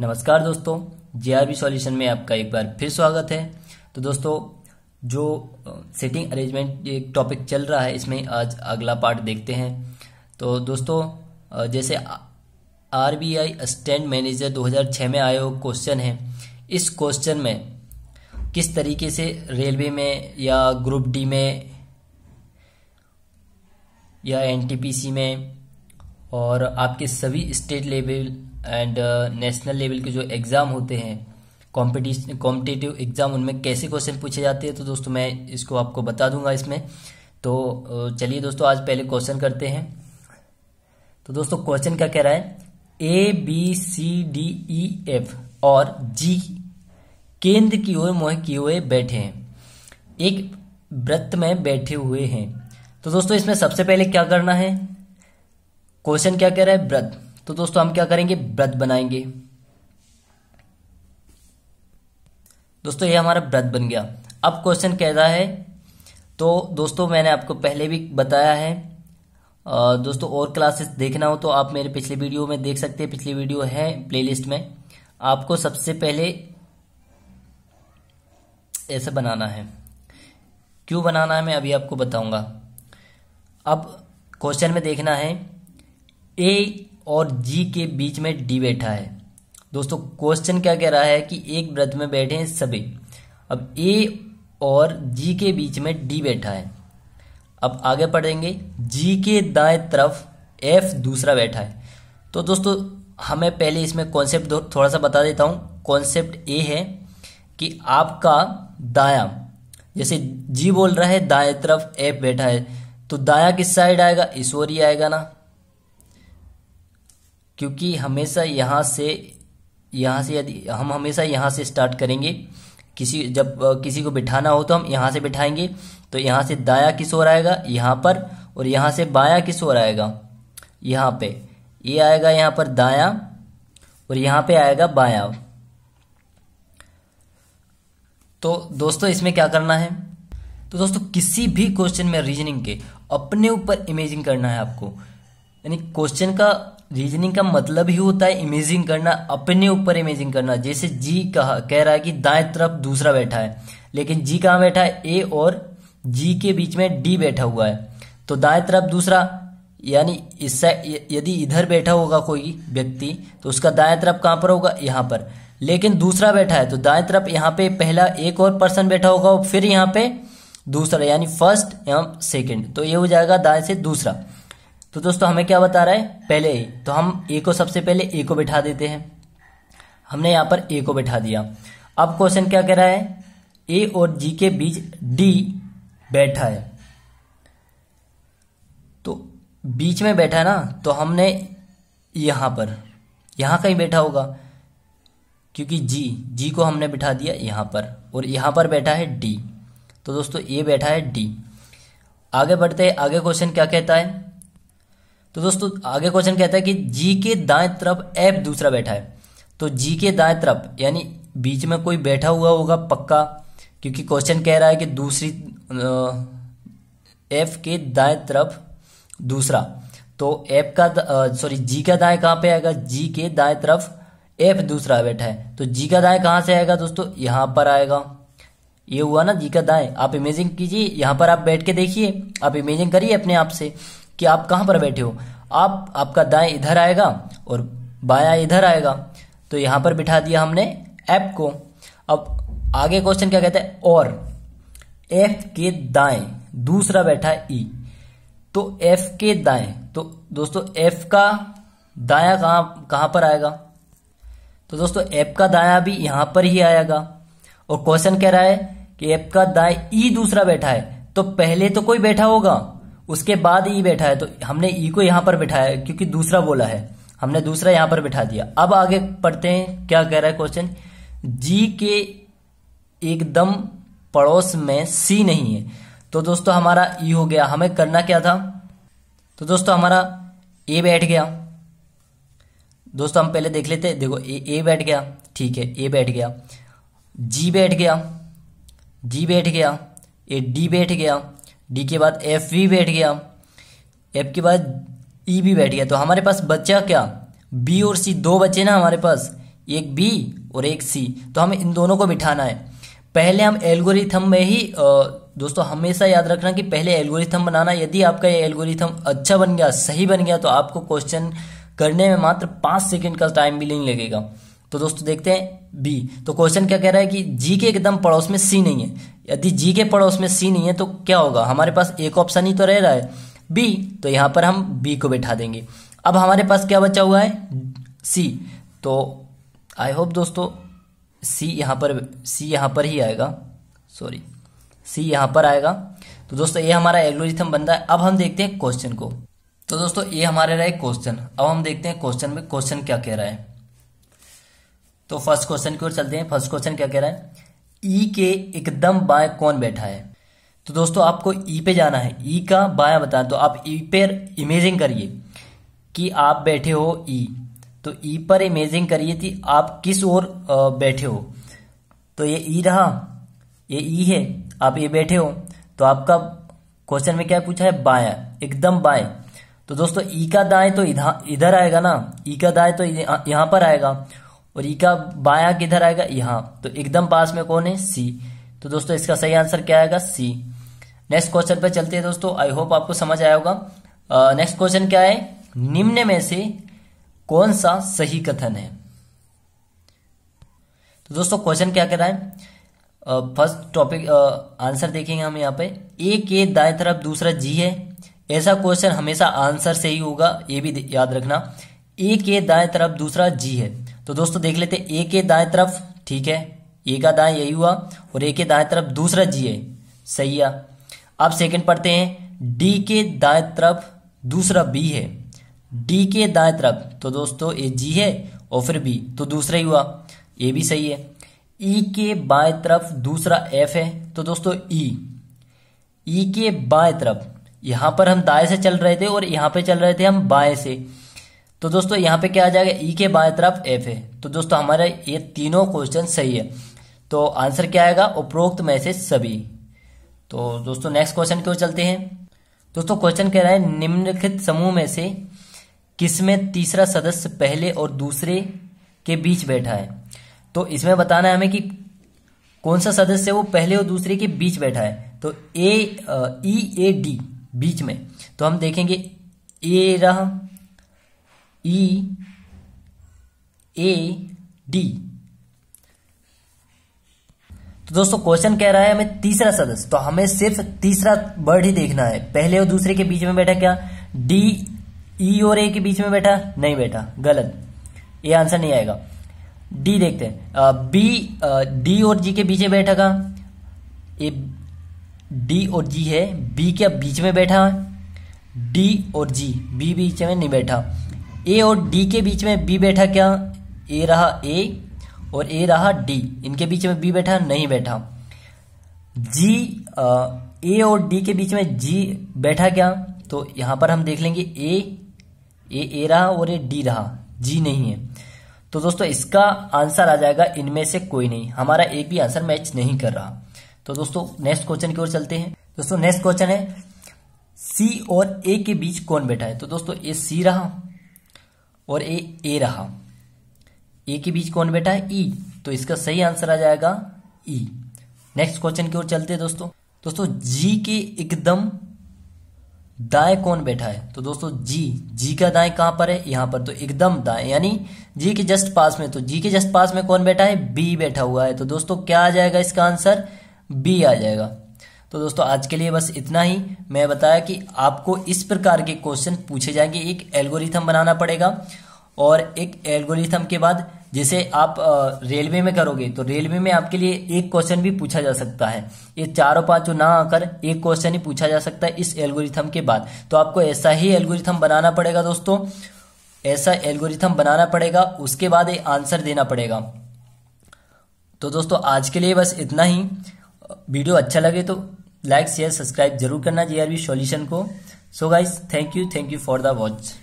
नमस्कार दोस्तों जे are B solution में आपका एक बार फिर स्वागत है तो दोस्तों जो सेटिंग अरेंजमेंट एक टॉपिक चल रहा है इसमें आज अगला पार्ट देखते हैं तो दोस्तों जैसे R B I assistant manager 2006 में आए हुए क्वेश्चन है इस क्वेश्चन में किस तरीके से रेलवे में या ग्रुप डी में या एनटीपीसी में और आपके सभी state level and national level के जो एग्ज़ाम होते हैं कॉम्पिटिशन कॉम्पिटेटिव एग्ज़ाम उनमें कैसे क्वेश्चन पूछे जाते हैं तो दोस्तों मैं इसको आपको बता दूंगा इसमें तो चलिए दोस्तों आज पहले क्वेश्चन करते हैं तो दोस्तों क्वेश्चन क्या कह रहा है A B C D E F और जी केंद्र की ओर मोह किए हुए बैठे हैं एक व्रत में बैठे हुए हैं तो दोस्तों इसमें सबसे पहले क्या करना है क्वेश्चन क्या कह रहा है व्रत तो दोस्तों हम क्या करेंगे व्रत बनाएंगे दोस्तों ये हमारा व्रत बन गया अब क्वेश्चन कह रहा है तो दोस्तों मैंने आपको पहले भी बताया है दोस्तों और क्लासेस देखना हो तो आप मेरे पिछले वीडियो में देख सकते हैं पिछली वीडियो है प्लेलिस्ट में आपको सबसे पहले ऐसे बनाना है क्यों बनाना है मैं अभी आपको बताऊंगा अब क्वेश्चन में देखना है ए और जी के बीच में डी बैठा है दोस्तों क्वेश्चन क्या कह रहा है कि एक व्रत में बैठे हैं सभी अब ए और जी के बीच में डी बैठा है अब आगे पढ़ेंगे जी के दाएं तरफ एफ दूसरा बैठा है तो दोस्तों हमें पहले इसमें कॉन्सेप्ट थोड़ा सा बता देता हूं कॉन्सेप्ट ए है कि आपका दाया जैसे जी बोल रहा है दाएं तरफ एफ बैठा है तो दाया किस साइड आएगा इस ओर ही आएगा ना क्योंकि हमेशा यहाँ से यहाँ से यदि हम हमेशा यहाँ से स्टार्ट करेंगे किसी जब किसी को बिठाना हो तो हम यहाँ से बिठाएंगे तो यहाँ से दाया किस ओर आएगा यहाँ पर और यहाँ से बाया किस ओर आएगा यहाँ पे ये यह आएगा यहाँ पर दाया और यहाँ पे आएगा बाया तो दोस्तों इसमें क्या करना है तो दोस्तों किसी भी क्वेश्चन में रीजनिंग के अपने ऊपर इमेजिंग करना है आपको यानी क्वेश्चन का रीजनिंग का मतलब ही होता है इमेजिंग करना अपने ऊपर इमेजिंग करना जैसे जी कहा कह रहा है कि दाएं तरफ दूसरा बैठा है लेकिन जी कहां बैठा है ए और जी के बीच में डी बैठा हुआ है तो दाएं तरफ दूसरा यानी इस यदि इधर बैठा होगा कोई व्यक्ति तो उसका दाएं तरफ कहाँ पर होगा यहाँ पर लेकिन दूसरा बैठा है तो दाएं तरफ यहाँ पे पहला एक और पर्सन बैठा होगा और फिर यहाँ पे दूसरा यानी फर्स्ट एवं सेकंड तो ये हो जाएगा दाएं से दूसरा तो दोस्तों हमें क्या बता रहा है पहले ही तो हम ए को सबसे पहले ए को बैठा देते हैं हमने यहां पर ए को बैठा दिया अब क्वेश्चन क्या कह रहा है ए और जी के बीच डी बैठा है तो बीच में बैठा है ना तो हमने यहां पर यहां कहीं बैठा होगा क्योंकि जी जी को हमने बैठा दिया यहां पर और यहां पर बैठा है डी तो दोस्तों ए बैठा है डी आगे बढ़ते हैं आगे क्वेश्चन क्या कहता है तो दोस्तों आगे क्वेश्चन कहता है कि जी के दाएं तरफ एफ दूसरा बैठा है तो जी के दाएं तरफ यानी बीच में कोई बैठा हुआ होगा पक्का क्योंकि क्वेश्चन कह रहा है कि दूसरी एफ के दाएं तरफ दूसरा तो एफ का सॉरी जी का दाएं कहां पे आएगा जी के दाएं तरफ एफ दूसरा बैठा है तो जी का दाएं कहाँ से आएगा दोस्तों यहां पर आएगा ये हुआ ना जी का दाएं आप इमेजिंग कीजिए यहां पर आप बैठ के देखिए आप इमेजिंग करिए अपने आप से कि आप कहाँ पर बैठे हो आप आपका दाएं इधर आएगा और बायां इधर आएगा तो यहाँ पर बिठा दिया हमने एप को अब आगे क्वेश्चन क्या कहते हैं और एफ के दाएं दूसरा बैठा ई तो एफ के दाएं तो दोस्तों एफ का दाया कहाँ कहाँ पर आएगा तो दोस्तों एफ का दाया भी यहां पर ही आएगा और क्वेश्चन कह रहा है कि एफ का दाएं ई दूसरा बैठा है तो पहले तो कोई बैठा होगा उसके बाद ई बैठा है तो हमने ई को यहां पर बिठाया क्योंकि दूसरा बोला है हमने दूसरा यहां पर बिठा दिया अब आगे पढ़ते हैं क्या कह रहा है क्वेश्चन जी के एकदम पड़ोस में सी नहीं है तो दोस्तों हमारा ई हो गया हमें करना क्या था तो दोस्तों हमारा ए बैठ गया दोस्तों हम पहले देख लेते देखो ए ए बैठ गया ठीक है ए बैठ गया जी बैठ गया जी बैठ गया ए डी बैठ गया डी के बाद एफ भी बैठ गया एफ के बाद ई e भी बैठ गया तो हमारे पास बच्चा क्या बी और सी दो बच्चे ना हमारे पास एक बी और एक सी तो हमें इन दोनों को बिठाना है पहले हम एल्गोरिथम में ही दोस्तों हमेशा याद रखना कि पहले एल्गोरिथम बनाना यदि आपका ये एल्गोरिथम अच्छा बन गया सही बन गया तो आपको क्वेश्चन करने में मात्र पांच सेकंड का टाइम भी नहीं लगेगा तो दोस्तों देखते हैं बी तो क्वेश्चन क्या कह रहा है कि जी के एकदम पड़ोस में सी नहीं है यदि जी के पड़ोस में सी नहीं है तो क्या होगा हमारे पास एक ऑप्शन ही तो रह रहा है बी तो यहां पर हम बी को बैठा देंगे अब हमारे पास क्या बचा हुआ है सी तो आई होप दोस्तों सी यहां पर सी यहां पर ही आएगा सॉरी सी यहां पर आएगा तो दोस्तों ये हमारा एल्गोरिथम बन रहा है अब हम देखते हैं क्वेश्चन को तो दोस्तों ये हमारे रहे क्वेश्चन अब हम देखते हैं क्वेश्चन में क्वेश्चन क्या कह रहा है तो फर्स्ट क्वेश्चन की ओर चलते हैं फर्स्ट क्वेश्चन क्या कह रहा है ई e के एकदम बाएं कौन बैठा है तो दोस्तों आपको ई e पे जाना है ई e का बाया बताए तो आप ई पे इमेजिंग करिए कि आप बैठे हो ई तो ई पर इमेजिंग करिए कि आप किस ओर बैठे हो तो ये ई रहा ये ई है आप ये बैठे हो तो आपका क्वेश्चन में क्या पूछा है बाया एकदम बाएं तो दोस्तों ई का दाएं तो इधर आएगा ना ई का दाएं तो यहां पर आएगा और ई का बाया किधर आएगा यहां तो एकदम पास में कौन है सी तो दोस्तों इसका सही आंसर क्या आएगा सी नेक्स्ट क्वेश्चन पर चलते हैं दोस्तों आई होप आपको समझ आया होगा नेक्स्ट क्वेश्चन क्या है निम्न में से कौन सा सही कथन है तो दोस्तों क्वेश्चन क्या कह रहा है फर्स्ट टॉपिक आंसर देखेंगे हम यहाँ पे ए के दाएं तरफ दूसरा जी है ऐसा क्वेश्चन हमेशा आंसर से ही होगा ये भी याद रखना एक के दाएं तरफ दूसरा जी है तो दोस्तों देख लेते ए के दाएं तरफ ठीक है ए का दाएं यही हुआ और ए के दाएं तरफ दूसरा जी है सही है अब सेकंड पढ़ते हैं डी के दाएं तरफ दूसरा बी है डी के दाएं तरफ तो दोस्तों ए जी है और फिर बी तो दूसरा ही हुआ ए भी सही है ई e के बाएं तरफ दूसरा एफ है तो दोस्तों ई e, ई e के बाएं तरफ यहां पर हम दाएं से चल रहे थे और यहां पे चल रहे थे हम बाएं से तो दोस्तों यहाँ पे क्या आ जाएगा ई e के बाएं तरफ एफ है तो दोस्तों हमारा ये तीनों क्वेश्चन सही है तो आंसर क्या आएगा उपरोक्त में से सभी तो दोस्तों नेक्स्ट क्वेश्चन क्यों चलते हैं दोस्तों क्वेश्चन कह रहा है निम्नलिखित समूह में से किसमें तीसरा सदस्य पहले और दूसरे के बीच बैठा है तो इसमें बताना है हमें कि कौन सा सदस्य वो पहले और दूसरे के बीच बैठा है तो ए ई ए डी बीच में तो हम देखेंगे ए रहा ई ए डी तो दोस्तों क्वेश्चन कह रहा है हमें तीसरा सदस्य तो हमें सिर्फ तीसरा वर्ड ही देखना है पहले और दूसरे के बीच में बैठा क्या डी ई e और ए के बीच में बैठा नहीं बैठा गलत ये आंसर नहीं आएगा डी देखते हैं बी डी और जी के बीच में बैठा का ये डी और जी है बी क्या बीच में बैठा है डी और जी बी बीच में नहीं बैठा ए और डी के बीच में बी बैठा क्या ए रहा ए और ए रहा डी इनके बीच में बी बैठा नहीं बैठा जी ए और डी के बीच में जी बैठा क्या तो यहाँ पर हम देख लेंगे ए ए ए रहा और ए डी रहा जी नहीं है तो दोस्तों इसका आंसर आ जाएगा इनमें से कोई नहीं हमारा एक भी आंसर मैच नहीं कर रहा तो दोस्तों नेक्स्ट क्वेश्चन की ओर चलते हैं दोस्तों नेक्स्ट क्वेश्चन है सी और ए के बीच कौन बैठा है तो दोस्तों ए सी रहा और ए ए रहा ए के बीच कौन बैठा है ई तो इसका सही आंसर आ जाएगा ई नेक्स्ट क्वेश्चन की ओर चलते हैं दोस्तों दोस्तों जी के एकदम दाएं कौन बैठा है तो दोस्तों जी जी का दाएं कहां पर है यहां पर तो एकदम दाएं यानी जी के जस्ट पास में तो जी के जस्ट पास में कौन बैठा है बी बैठा हुआ है तो दोस्तों क्या आ जाएगा इसका आंसर बी आ जाएगा तो दोस्तों आज के लिए बस इतना ही मैं बताया कि आपको इस प्रकार के क्वेश्चन पूछे जाएंगे एक एल्गोरिथम बनाना पड़ेगा और एक एल्गोरिथम के बाद जैसे आप रेलवे में करोगे तो रेलवे में आपके लिए एक क्वेश्चन भी पूछा जा सकता है ये चारों पांचों ना आकर एक क्वेश्चन ही पूछा जा सकता है इस एल्गोरिथम के बाद तो आपको ऐसा ही एल्गोरिथम बनाना पड़ेगा दोस्तों ऐसा एल्गोरिथम बनाना पड़ेगा उसके बाद ये आंसर देना पड़ेगा तो दोस्तों आज के लिए बस इतना ही वीडियो अच्छा लगे तो लाइक शेयर सब्सक्राइब जरूर करना जे आर बी सॉल्यूशन को so guys thank you thank you for the watch